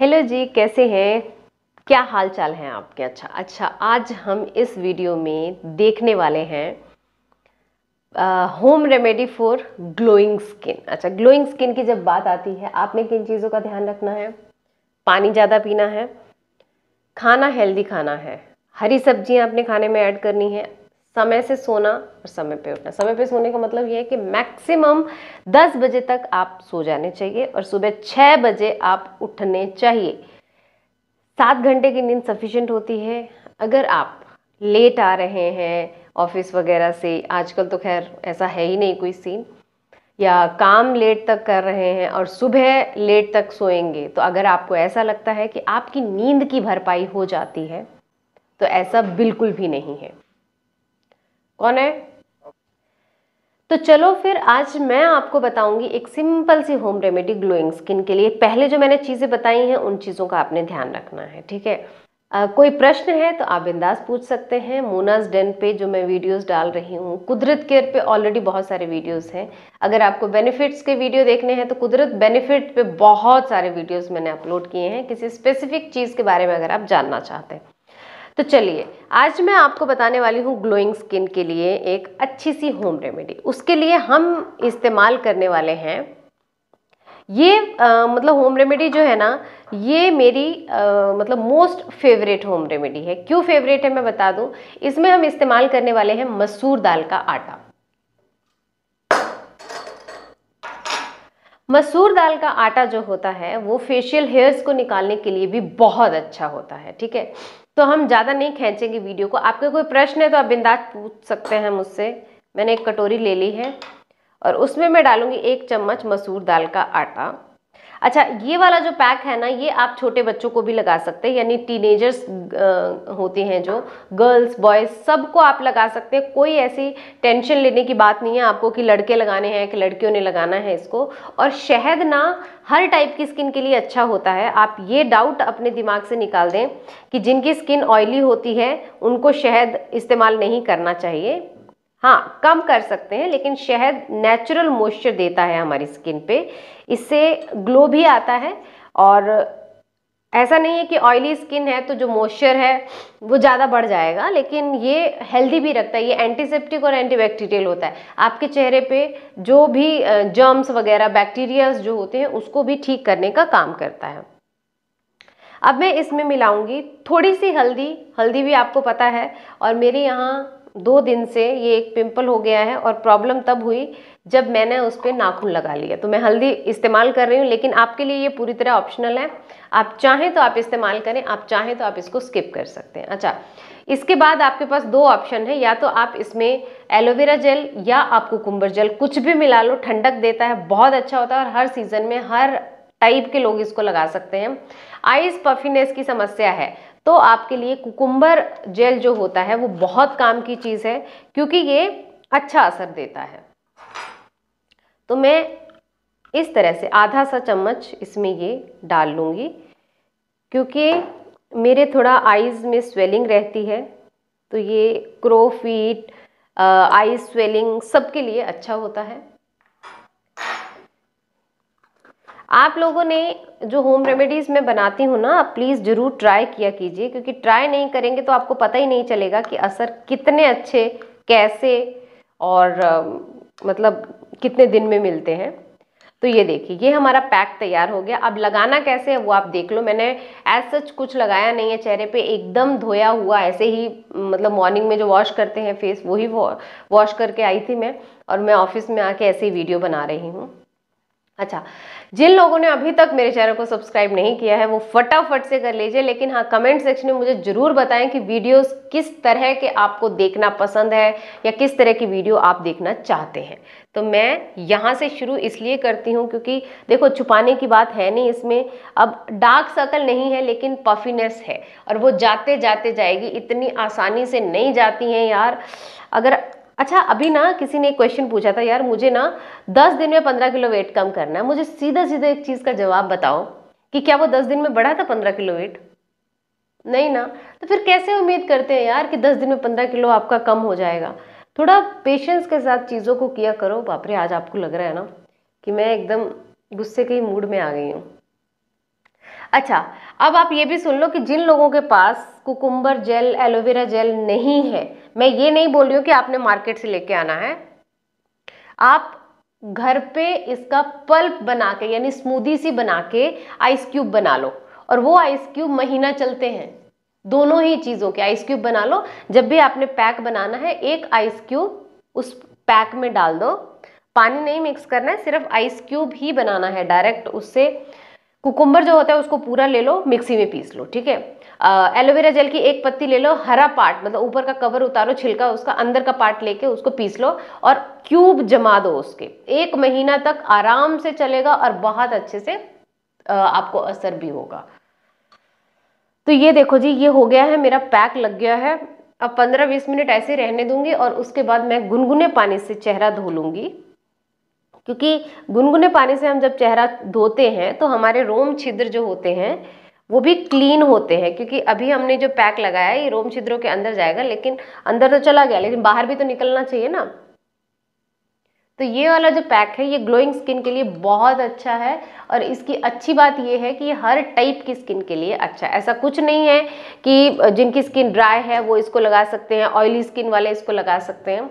hello जी कैसे हैं क्या हाल चाल हैं आपके अच्छा अच्छा आज हम इस वीडियो में देखने वाले हैं home remedy for glowing skin अच्छा ग्लोइंग स्किन की जब बात आती है आपने किन चीज़ों का ध्यान रखना है पानी ज़्यादा पीना है खाना हेल्दी खाना है हरी सब्जियां आपने खाने में ऐड करनी है समय से सोना और समय पे उठना समय पे सोने का मतलब ये है कि मैक्सिमम 10 बजे तक आप सो जाने चाहिए और सुबह 6 बजे आप उठने चाहिए सात घंटे की नींद सफिशेंट होती है अगर आप लेट आ रहे हैं ऑफिस वगैरह से आजकल तो खैर ऐसा है ही नहीं कोई सीन या काम लेट तक कर रहे हैं और सुबह लेट तक सोएंगे तो अगर आपको ऐसा लगता है कि आपकी नींद की भरपाई हो जाती है तो ऐसा बिल्कुल भी नहीं है कौन है तो चलो फिर आज मैं आपको बताऊंगी एक सिंपल सी होम रेमेडी ग्लोइंग स्किन के लिए पहले जो मैंने चीज़ें बताई हैं उन चीज़ों का आपने ध्यान रखना है ठीक है Uh, कोई प्रश्न है तो आप बिंदास पूछ सकते हैं मोनाज डेन पे जो मैं वीडियोस डाल रही हूँ कुदरत केयर पे ऑलरेडी बहुत सारे वीडियोस हैं अगर आपको बेनिफिट्स के वीडियो देखने हैं तो कुदरत बेनिफिट पे बहुत सारे वीडियोस मैंने अपलोड किए हैं किसी स्पेसिफिक चीज़ के बारे में अगर आप जानना चाहते हैं तो चलिए आज मैं आपको बताने वाली हूँ ग्लोइंग स्किन के लिए एक अच्छी सी होम रेमेडी उसके लिए हम इस्तेमाल करने वाले हैं ये आ, मतलब होम रेमेडी जो है ना ये मेरी आ, मतलब मोस्ट फेवरेट होम रेमेडी है क्यों फेवरेट है मैं बता दूँ इसमें हम इस्तेमाल करने वाले हैं मसूर दाल का आटा मसूर दाल का आटा जो होता है वो फेशियल हेयर्स को निकालने के लिए भी बहुत अच्छा होता है ठीक है तो हम ज़्यादा नहीं खींचेंगे वीडियो को आपके कोई प्रश्न है तो आप बिंदास पूछ सकते हैं मुझसे मैंने एक कटोरी ले ली है और उसमें मैं डालूंगी एक चम्मच मसूर दाल का आटा अच्छा ये वाला जो पैक है ना ये आप छोटे बच्चों को भी लगा सकते हैं यानी टीनेजर्स होते हैं जो गर्ल्स बॉयज़ सबको आप लगा सकते हैं कोई ऐसी टेंशन लेने की बात नहीं है आपको कि लड़के लगाने हैं कि लड़कियों ने लगाना है इसको और शहद ना हर टाइप की स्किन के लिए अच्छा होता है आप ये डाउट अपने दिमाग से निकाल दें कि जिनकी स्किन ऑयली होती है उनको शहद इस्तेमाल नहीं करना चाहिए हाँ कम कर सकते हैं लेकिन शहद नेचुरल मॉइस्चर देता है हमारी स्किन पे इससे ग्लो भी आता है और ऐसा नहीं है कि ऑयली स्किन है तो जो मॉइस्चर है वो ज़्यादा बढ़ जाएगा लेकिन ये हेल्दी भी रखता है ये एंटीसेप्टिक और एंटीबैक्टीरियल होता है आपके चेहरे पे जो भी जर्म्स वगैरह बैक्टीरियाज जो होते हैं उसको भी ठीक करने का काम करता है अब मैं इसमें मिलाऊंगी थोड़ी सी हल्दी हल्दी भी आपको पता है और मेरे यहाँ दो दिन से ये एक पिंपल हो गया है और प्रॉब्लम तब हुई जब मैंने उस पर नाखून लगा लिया तो मैं हल्दी इस्तेमाल कर रही हूँ लेकिन आपके लिए ये पूरी तरह ऑप्शनल है आप चाहें तो आप इस्तेमाल करें आप चाहें तो आप इसको स्किप कर सकते हैं अच्छा इसके बाद आपके पास दो ऑप्शन है या तो आप इसमें एलोवेरा जेल या आप कुकुम्बर जेल कुछ भी मिला लो ठंडक देता है बहुत अच्छा होता है और हर सीज़न में हर टाइप के लोग इसको लगा सकते हैं आइस पफीनेस की समस्या है तो आपके लिए कुकुम्बर जेल जो होता है वो बहुत काम की चीज़ है क्योंकि ये अच्छा असर देता है तो मैं इस तरह से आधा सा चम्मच इसमें ये डाल लूँगी क्योंकि मेरे थोड़ा आइज़ में स्वेलिंग रहती है तो ये क्रोफीट आइज़ स्वेलिंग सबके लिए अच्छा होता है आप लोगों ने जो होम रेमेडीज़ मैं बनाती हूँ ना आप प्लीज़ ज़रूर ट्राई किया कीजिए क्योंकि ट्राई नहीं करेंगे तो आपको पता ही नहीं चलेगा कि असर कितने अच्छे कैसे और आ, मतलब कितने दिन में मिलते हैं तो ये देखिए ये हमारा पैक तैयार हो गया अब लगाना कैसे है वो आप देख लो मैंने एज सच कुछ लगाया नहीं है चेहरे पे एकदम धोया हुआ ऐसे ही मतलब मॉर्निंग में जो वॉश करते हैं फेस वही वॉश करके आई थी मैं और मैं ऑफिस में आके ऐसे ही वीडियो बना रही हूँ अच्छा जिन लोगों ने अभी तक मेरे चैनल को सब्सक्राइब नहीं किया है वो फटाफट से कर लीजिए लेकिन हाँ कमेंट सेक्शन में मुझे ज़रूर बताएं कि वीडियोस किस तरह के आपको देखना पसंद है या किस तरह की वीडियो आप देखना चाहते हैं तो मैं यहाँ से शुरू इसलिए करती हूँ क्योंकि देखो छुपाने की बात है नहीं इसमें अब डार्क सर्कल नहीं है लेकिन पफीनेस है और वो जाते जाते जाएगी इतनी आसानी से नहीं जाती हैं यार अगर अच्छा अभी ना किसी ने एक क्वेश्चन पूछा था यार मुझे ना दस दिन में पंद्रह किलो वेट कम करना है मुझे सीधा सीधा एक चीज़ का जवाब बताओ कि क्या वो दस दिन में बढ़ा था पंद्रह किलो वेट नहीं ना तो फिर कैसे उम्मीद करते हैं यार कि दस दिन में पंद्रह किलो आपका कम हो जाएगा थोड़ा पेशेंस के साथ चीज़ों को किया करो बापरे आज आपको लग रहा है ना कि मैं एकदम गुस्से के ही मूड में आ गई हूँ अच्छा अब आप ये भी सुन लो कि जिन लोगों के पास कुकुम्बर जेल एलोवेरा जेल नहीं है मैं ये नहीं बोल रही हूँ कि आपने मार्केट से लेके आना है आप घर पे इसका पल्प बना के यानी स्मूदी सी बना के आइस क्यूब बना लो और वो आइस क्यूब महीना चलते हैं दोनों ही चीज़ों के आइस क्यूब बना लो जब भी आपने पैक बनाना है एक आइस क्यूब उस पैक में डाल दो पानी नहीं मिक्स करना है सिर्फ आइस क्यूब ही बनाना है डायरेक्ट उससे कुकुम्बर जो होता है उसको पूरा ले लो मिक्सी में पीस लो ठीक है एलोवेरा जेल की एक पत्ती ले लो हरा पार्ट मतलब ऊपर का कवर उतारो छिलका उसका अंदर का पार्ट लेके उसको पीस लो और क्यूब जमा दो उसके एक महीना तक आराम से चलेगा और बहुत अच्छे से आपको असर भी होगा तो ये देखो जी ये हो गया है मेरा पैक लग गया है अब पंद्रह बीस मिनट ऐसे रहने दूंगी और उसके बाद मैं गुनगुने पानी से चेहरा धो लूँगी क्योंकि गुनगुने पानी से हम जब चेहरा धोते हैं तो हमारे रोम छिद्र जो होते हैं वो भी क्लीन होते हैं क्योंकि अभी हमने जो पैक लगाया है ये रोम छिद्रों के अंदर जाएगा लेकिन अंदर तो चला गया लेकिन बाहर भी तो निकलना चाहिए ना तो ये वाला जो पैक है ये ग्लोइंग स्किन के लिए बहुत अच्छा है और इसकी अच्छी बात ये है कि हर टाइप की स्किन के लिए अच्छा है ऐसा कुछ नहीं है कि जिनकी स्किन ड्राई है वो इसको लगा सकते हैं ऑयली स्किन वाले इसको लगा सकते हैं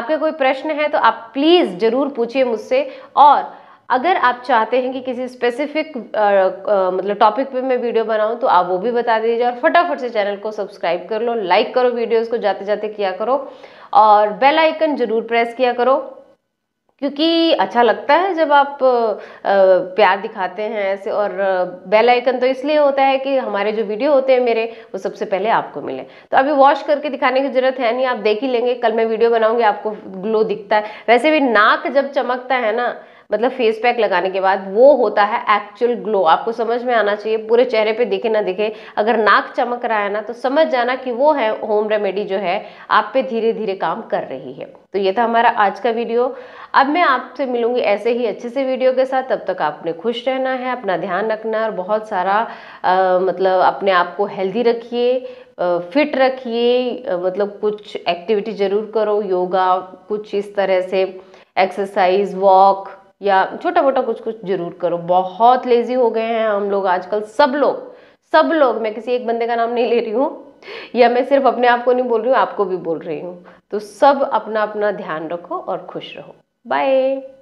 आपके कोई प्रश्न है तो आप प्लीज़ ज़रूर पूछिए मुझसे और अगर आप चाहते हैं कि किसी स्पेसिफिक मतलब टॉपिक पे मैं वीडियो बनाऊं तो आप वो भी बता दीजिए और फटाफट से चैनल को सब्सक्राइब कर लो लाइक करो वीडियोस को जाते जाते किया करो और बेल आइकन ज़रूर प्रेस किया करो क्योंकि अच्छा लगता है जब आप प्यार दिखाते हैं ऐसे और बेल आइकन तो इसलिए होता है कि हमारे जो वीडियो होते हैं मेरे वो सबसे पहले आपको मिले तो अभी वॉश करके दिखाने की ज़रूरत है नहीं आप देख ही लेंगे कल मैं वीडियो बनाऊंगी आपको ग्लो दिखता है वैसे भी नाक जब चमकता है ना मतलब फेस पैक लगाने के बाद वो होता है एक्चुअल ग्लो आपको समझ में आना चाहिए पूरे चेहरे पे दिखे ना दिखे अगर नाक चमक रहा है ना तो समझ जाना कि वो है होम रेमेडी जो है आप पे धीरे धीरे काम कर रही है तो ये था हमारा आज का वीडियो अब मैं आपसे मिलूंगी ऐसे ही अच्छे से वीडियो के साथ तब तक आपने खुश रहना है अपना ध्यान रखना और बहुत सारा आ, मतलब अपने आप को हेल्दी रखिए फिट रखिए मतलब कुछ एक्टिविटी ज़रूर करो योगा कुछ इस तरह से एक्सरसाइज वॉक या छोटा मोटा कुछ कुछ जरूर करो बहुत लेजी हो गए हैं हम लोग आजकल सब लोग सब लोग मैं किसी एक बंदे का नाम नहीं ले रही हूँ या मैं सिर्फ अपने आप को नहीं बोल रही हूँ आपको भी बोल रही हूँ तो सब अपना अपना ध्यान रखो और खुश रहो बाय